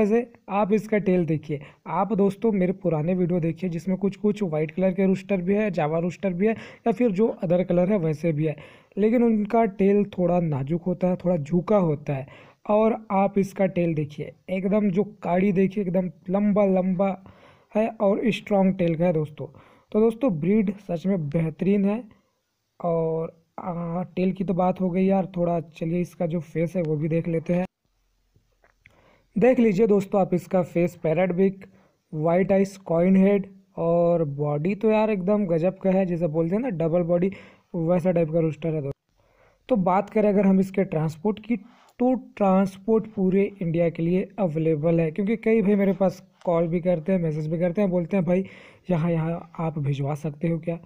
वैसे आप इसका टेल देखिए आप दोस्तों मेरे पुराने वीडियो देखिए जिसमें कुछ कुछ व्हाइट कलर के रूस्टर भी है जावा रूस्टर भी है या फिर जो अदर कलर है वैसे भी है लेकिन उनका टेल थोड़ा नाजुक होता है थोड़ा झुका होता है और आप इसका टेल देखिए एकदम जो काड़ी देखिए एकदम लंबा लंबा है और स्ट्रॉन्ग टेल का है दोस्तों तो दोस्तों ब्रीड सच में बेहतरीन है और आ, टेल की तो बात हो गई यार थोड़ा चलिए इसका जो फेस है वो भी देख लेते हैं देख लीजिए दोस्तों आप इसका फेस पैरड बिक वाइट आइस कॉइन हेड और बॉडी तो यार एकदम गजब का है जैसे बोलते हैं ना डबल बॉडी वैसा टाइप का रोस्टर है दोस्तों तो बात करें अगर हम इसके ट्रांसपोर्ट की तो ट्रांसपोर्ट पूरे इंडिया के लिए अवेलेबल है क्योंकि कई भाई मेरे पास कॉल भी करते हैं मैसेज भी करते हैं बोलते हैं भाई यहाँ यहाँ आप भिजवा सकते हो क्या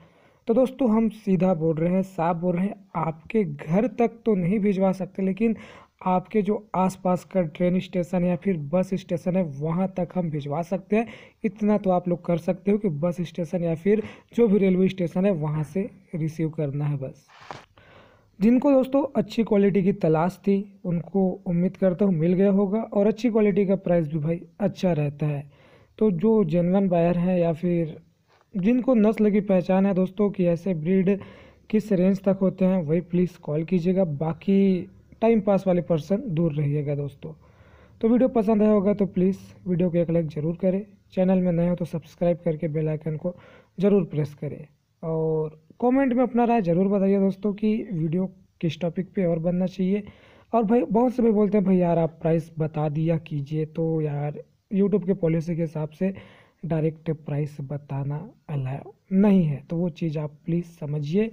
तो दोस्तों हम सीधा बोल रहे हैं साफ बोल रहे हैं आपके घर तक तो नहीं भिजवा सकते लेकिन आपके जो आसपास का ट्रेन स्टेशन या फिर बस स्टेशन है वहाँ तक हम भिजवा सकते हैं इतना तो आप लोग कर सकते हो कि बस स्टेशन या फिर जो भी रेलवे स्टेशन है वहाँ से रिसीव करना है बस जिनको दोस्तों अच्छी क्वालिटी की तलाश थी उनको उम्मीद करता हूँ मिल गया होगा और अच्छी क्वालिटी का प्राइस भी भाई अच्छा रहता है तो जो जेनवन बायर हैं या फिर जिनको नस्ल की पहचान है दोस्तों कि ऐसे ब्रीड किस रेंज तक होते हैं वही प्लीज़ कॉल कीजिएगा बाकी टाइम पास वाले पर्सन दूर रहिएगा दोस्तों तो वीडियो पसंद आया होगा तो प्लीज़ वीडियो को एक लाइक ज़रूर करें चैनल में नए हो तो सब्सक्राइब करके बेल आइकन को ज़रूर प्रेस करें और कमेंट में अपना राय ज़रूर बताइए दोस्तों कि वीडियो किस टॉपिक पे और बनना चाहिए और भाई बहुत से भाई बोलते हैं भाई यार आप प्राइस बता दिया कीजिए तो यार यूट्यूब के पॉलिसी के हिसाब से डायरेक्ट प्राइस बताना अलाउ नहीं है तो वो चीज़ आप प्लीज़ समझिए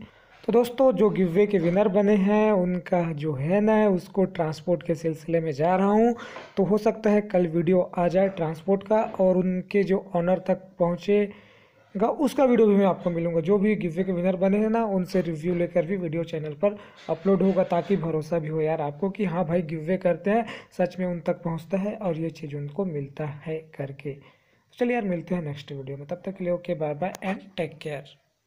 तो दोस्तों जो गिवे के विनर बने हैं उनका जो है ना है उसको ट्रांसपोर्ट के सिलसिले में जा रहा हूँ तो हो सकता है कल वीडियो आ जाए ट्रांसपोर्ट का और उनके जो ऑनर तक पहुँचेगा उसका वीडियो भी मैं आपको मिलूंगा जो भी गिवे के विनर बने हैं ना उनसे रिव्यू लेकर भी वीडियो चैनल पर अपलोड होगा ताकि भरोसा भी हो यार आपको कि हाँ भाई गिवे करते हैं सच में उन तक पहुँचता है और ये चीज़ उनको मिलता है करके चलिए यार मिलते हैं नेक्स्ट वीडियो में तब तक के लिए okay bye bye and take care